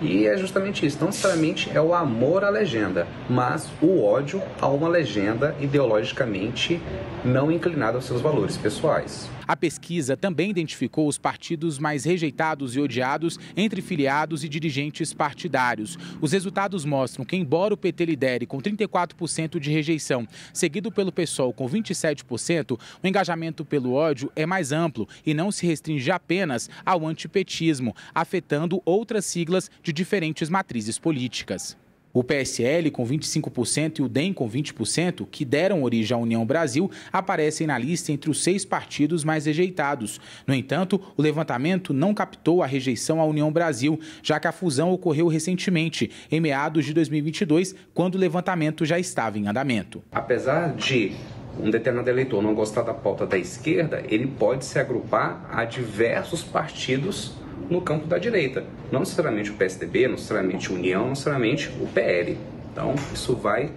Speaker 7: E é justamente isso. Não necessariamente é o amor à legenda, mas o ódio a uma legenda ideologicamente não inclinada aos seus valores pessoais. A pesquisa também identificou os partidos mais rejeitados e odiados entre filiados e dirigentes partidários. Os resultados mostram que, embora o PT lidere com 34% de rejeição, seguido pelo PSOL com 27%, o engajamento pelo ódio é mais amplo e não se restringe apenas ao antipetismo, afetando outras siglas de diferentes matrizes políticas o PSL com 25% e o DEM com 20%, que deram origem à União Brasil, aparecem na lista entre os seis partidos mais rejeitados. No entanto, o levantamento não captou a rejeição à União Brasil, já que a fusão ocorreu recentemente, em meados de 2022, quando o levantamento já estava em andamento. Apesar de um determinado eleitor não gostar da pauta da esquerda, ele pode se agrupar a diversos partidos no campo da direita. Não necessariamente o PSDB, não necessariamente a União, não necessariamente o PL. Então, isso vai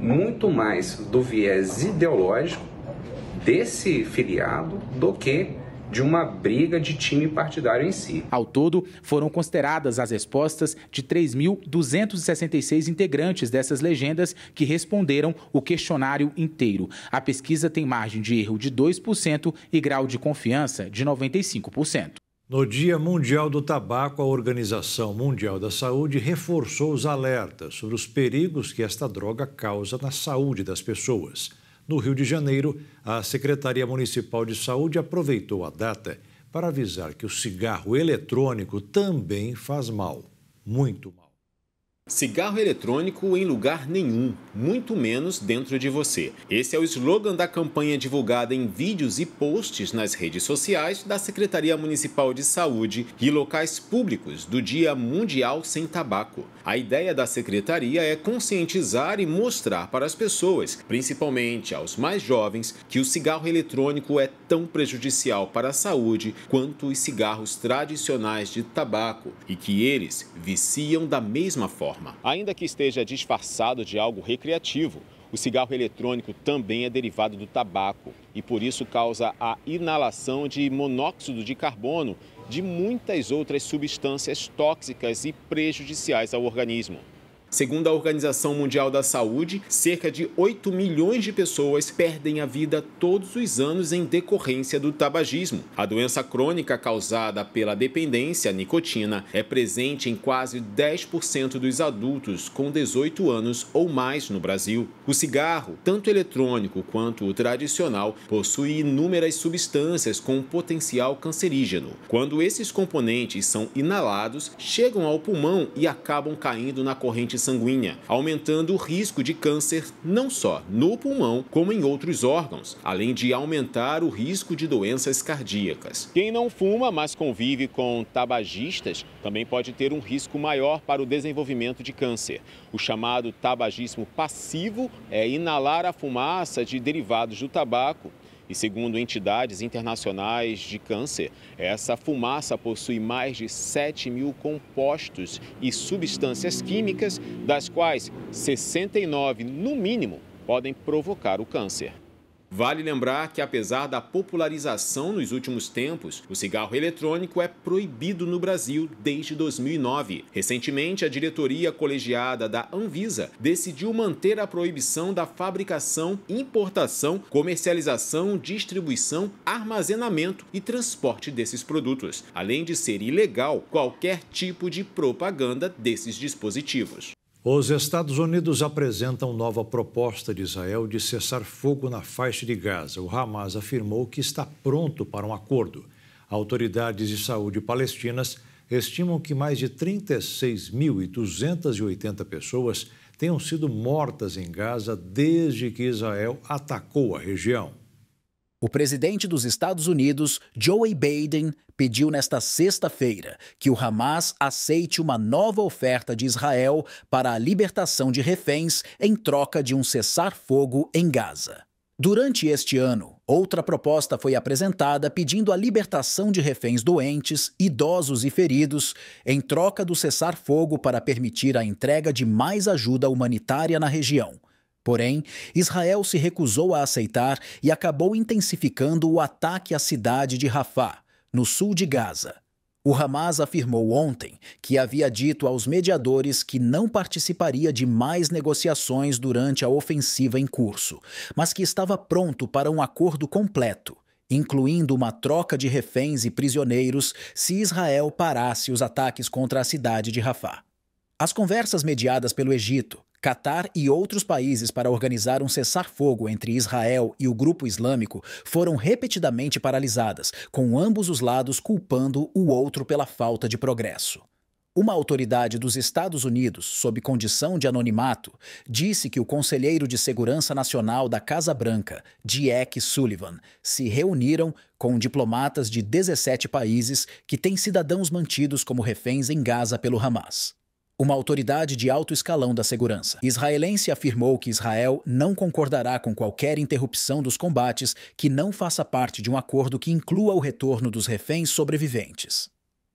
Speaker 7: muito mais do viés ideológico desse filiado do que de uma briga de time partidário em si. Ao todo, foram consideradas as respostas de 3.266 integrantes dessas legendas que responderam o questionário inteiro. A pesquisa tem margem de erro de 2% e grau de confiança de 95%.
Speaker 1: No Dia Mundial do Tabaco, a Organização Mundial da Saúde reforçou os alertas sobre os perigos que esta droga causa na saúde das pessoas. No Rio de Janeiro, a Secretaria Municipal de Saúde aproveitou a data para avisar que o cigarro eletrônico também faz mal, muito mal.
Speaker 3: Cigarro eletrônico em lugar nenhum, muito menos dentro de você. Esse é o slogan da campanha divulgada em vídeos e posts nas redes sociais da Secretaria Municipal de Saúde e locais públicos do Dia Mundial Sem Tabaco. A ideia da secretaria é conscientizar e mostrar para as pessoas, principalmente aos mais jovens, que o cigarro eletrônico é tão prejudicial para a saúde quanto os cigarros tradicionais de tabaco e que eles viciam da mesma forma. Ainda que esteja disfarçado de algo recreativo, o cigarro eletrônico também é derivado do tabaco e por isso causa a inalação de monóxido de carbono de muitas outras substâncias tóxicas e prejudiciais ao organismo. Segundo a Organização Mundial da Saúde, cerca de 8 milhões de pessoas perdem a vida todos os anos em decorrência do tabagismo. A doença crônica causada pela dependência à nicotina é presente em quase 10% dos adultos com 18 anos ou mais no Brasil. O cigarro, tanto eletrônico quanto o tradicional, possui inúmeras substâncias com potencial cancerígeno. Quando esses componentes são inalados, chegam ao pulmão e acabam caindo na corrente corrente sanguínea, aumentando o risco de câncer não só no pulmão, como em outros órgãos, além de aumentar o risco de doenças cardíacas. Quem não fuma, mas convive com tabagistas, também pode ter um risco maior para o desenvolvimento de câncer. O chamado tabagismo passivo é inalar a fumaça de derivados do tabaco e segundo entidades internacionais de câncer, essa fumaça possui mais de 7 mil compostos e substâncias químicas, das quais 69, no mínimo, podem provocar o câncer. Vale lembrar que, apesar da popularização nos últimos tempos, o cigarro eletrônico é proibido no Brasil desde 2009. Recentemente, a diretoria colegiada da Anvisa decidiu manter a proibição da fabricação, importação, comercialização, distribuição, armazenamento e transporte desses produtos, além de ser ilegal qualquer tipo de propaganda desses dispositivos.
Speaker 1: Os Estados Unidos apresentam nova proposta de Israel de cessar fogo na faixa de Gaza. O Hamas afirmou que está pronto para um acordo. Autoridades de saúde palestinas estimam que mais de 36.280 pessoas tenham sido mortas em Gaza desde que Israel atacou a região. O presidente dos Estados Unidos, Joe Biden,
Speaker 4: pediu nesta sexta-feira que o Hamas aceite uma nova oferta de Israel para a libertação de reféns em troca de um cessar-fogo em Gaza. Durante este ano, outra proposta foi apresentada pedindo a libertação de reféns doentes, idosos e feridos, em troca do cessar-fogo para permitir a entrega de mais ajuda humanitária na região. Porém, Israel se recusou a aceitar e acabou intensificando o ataque à cidade de Rafah, no sul de Gaza. O Hamas afirmou ontem que havia dito aos mediadores que não participaria de mais negociações durante a ofensiva em curso, mas que estava pronto para um acordo completo, incluindo uma troca de reféns e prisioneiros se Israel parasse os ataques contra a cidade de Rafah. As conversas mediadas pelo Egito, Catar e outros países para organizar um cessar-fogo entre Israel e o grupo islâmico foram repetidamente paralisadas, com ambos os lados culpando o outro pela falta de progresso. Uma autoridade dos Estados Unidos, sob condição de anonimato, disse que o conselheiro de segurança nacional da Casa Branca, Jack Sullivan, se reuniram com diplomatas de 17 países que têm cidadãos mantidos como reféns em Gaza pelo Hamas uma autoridade de alto escalão da segurança. Israelense afirmou que Israel não concordará com qualquer interrupção dos combates que não faça parte de um acordo que inclua o retorno dos reféns sobreviventes.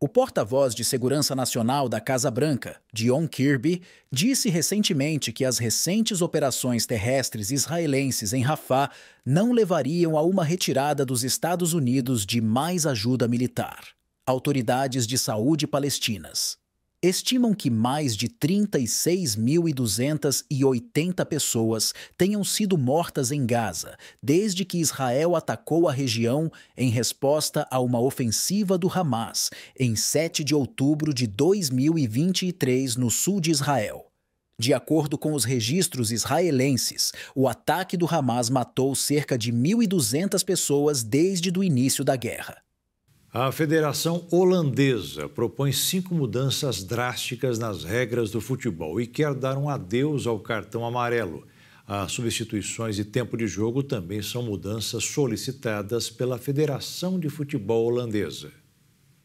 Speaker 4: O porta-voz de Segurança Nacional da Casa Branca, John Kirby, disse recentemente que as recentes operações terrestres israelenses em Rafah não levariam a uma retirada dos Estados Unidos de mais ajuda militar. Autoridades de saúde palestinas estimam que mais de 36.280 pessoas tenham sido mortas em Gaza desde que Israel atacou a região em resposta a uma ofensiva do Hamas em 7 de outubro de 2023 no sul de Israel. De acordo com os registros israelenses, o ataque do Hamas matou cerca de 1.200 pessoas desde o início da guerra.
Speaker 1: A Federação Holandesa propõe cinco mudanças drásticas nas regras do futebol e quer dar um adeus ao cartão amarelo. As substituições e tempo de jogo também são mudanças solicitadas pela Federação de Futebol Holandesa.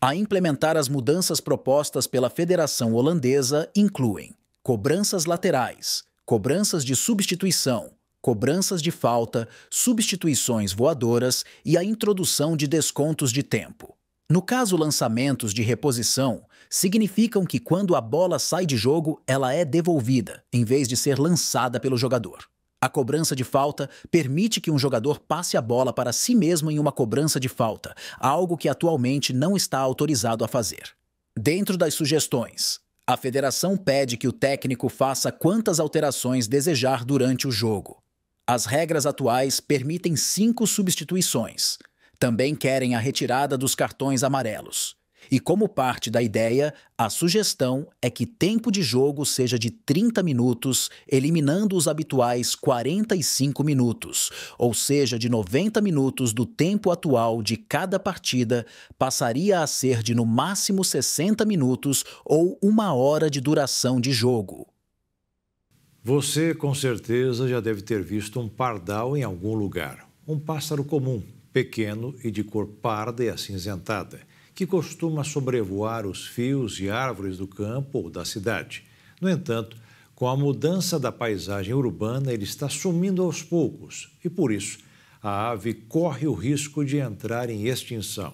Speaker 4: A implementar as mudanças propostas pela Federação Holandesa incluem cobranças laterais, cobranças de substituição, cobranças de falta, substituições voadoras e a introdução de descontos de tempo. No caso, lançamentos de reposição significam que quando a bola sai de jogo, ela é devolvida, em vez de ser lançada pelo jogador. A cobrança de falta permite que um jogador passe a bola para si mesmo em uma cobrança de falta, algo que atualmente não está autorizado a fazer. Dentro das sugestões, a federação pede que o técnico faça quantas alterações desejar durante o jogo. As regras atuais permitem cinco substituições. Também querem a retirada dos cartões amarelos. E como parte da ideia, a sugestão é que tempo de jogo seja de 30 minutos, eliminando os habituais 45 minutos, ou seja, de 90 minutos do tempo atual de cada partida, passaria a ser de no máximo 60 minutos ou uma hora de duração de jogo.
Speaker 1: Você, com certeza, já deve ter visto um pardal em algum lugar. Um pássaro comum, pequeno e de cor parda e acinzentada, que costuma sobrevoar os fios e árvores do campo ou da cidade. No entanto, com a mudança da paisagem urbana, ele está sumindo aos poucos e, por isso, a ave corre o risco de entrar em extinção.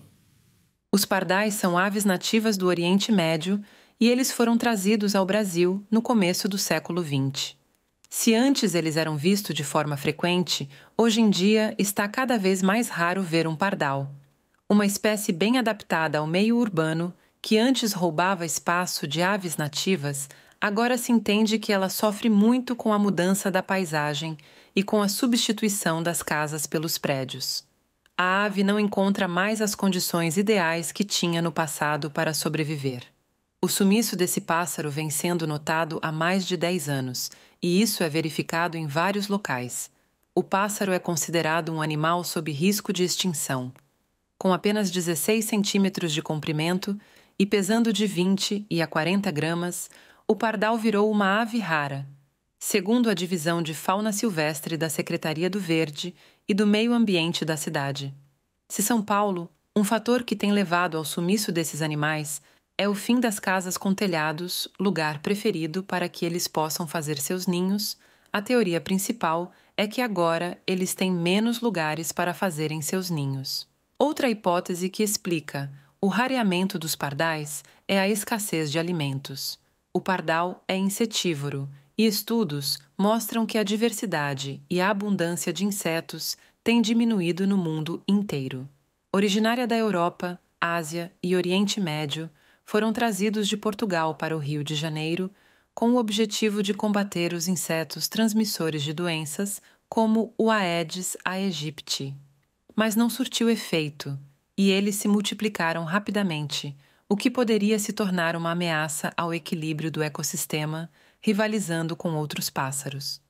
Speaker 5: Os pardais são aves nativas do Oriente Médio e eles foram trazidos ao Brasil no começo do século XX. Se antes eles eram vistos de forma frequente, hoje em dia está cada vez mais raro ver um pardal. Uma espécie bem adaptada ao meio urbano, que antes roubava espaço de aves nativas, agora se entende que ela sofre muito com a mudança da paisagem e com a substituição das casas pelos prédios. A ave não encontra mais as condições ideais que tinha no passado para sobreviver. O sumiço desse pássaro vem sendo notado há mais de 10 anos, e isso é verificado em vários locais. O pássaro é considerado um animal sob risco de extinção. Com apenas 16 centímetros de comprimento e pesando de 20 e a 40 gramas, o pardal virou uma ave rara. Segundo a divisão de fauna silvestre da Secretaria do Verde e do Meio Ambiente da cidade. Se São Paulo, um fator que tem levado ao sumiço desses animais, é o fim das casas com telhados, lugar preferido para que eles possam fazer seus ninhos, a teoria principal é que agora eles têm menos lugares para fazerem seus ninhos. Outra hipótese que explica o rareamento dos pardais é a escassez de alimentos. O pardal é insetívoro e estudos mostram que a diversidade e a abundância de insetos têm diminuído no mundo inteiro. Originária da Europa, Ásia e Oriente Médio, foram trazidos de Portugal para o Rio de Janeiro com o objetivo de combater os insetos transmissores de doenças, como o Aedes aegypti. Mas não surtiu efeito, e eles se multiplicaram rapidamente, o que poderia se tornar uma ameaça ao equilíbrio do ecossistema, rivalizando com outros pássaros.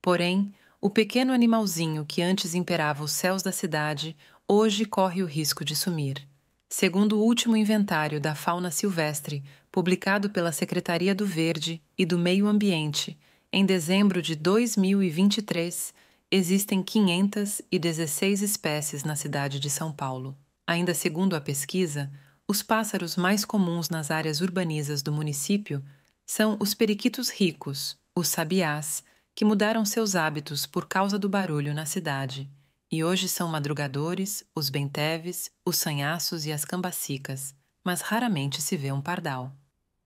Speaker 5: Porém, o pequeno animalzinho que antes imperava os céus da cidade hoje corre o risco de sumir segundo o último inventário da fauna silvestre, publicado pela Secretaria do Verde e do Meio Ambiente, em dezembro de 2023, existem 516 espécies na cidade de São Paulo. Ainda segundo a pesquisa, os pássaros mais comuns nas áreas urbanizas do município são os periquitos ricos, os sabiás, que mudaram seus hábitos por causa do barulho na cidade. E hoje são madrugadores, os benteves, os sanhaços e as cambacicas, mas raramente se vê um pardal.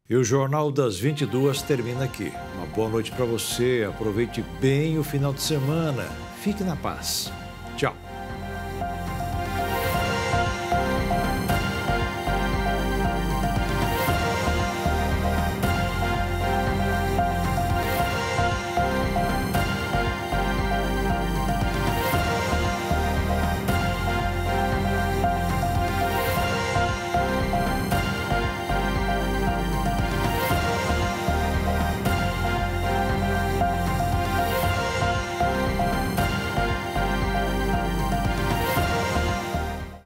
Speaker 1: E o Jornal das 22 termina aqui. Uma boa noite para você, aproveite bem o final de semana, fique na paz.
Speaker 8: Tchau.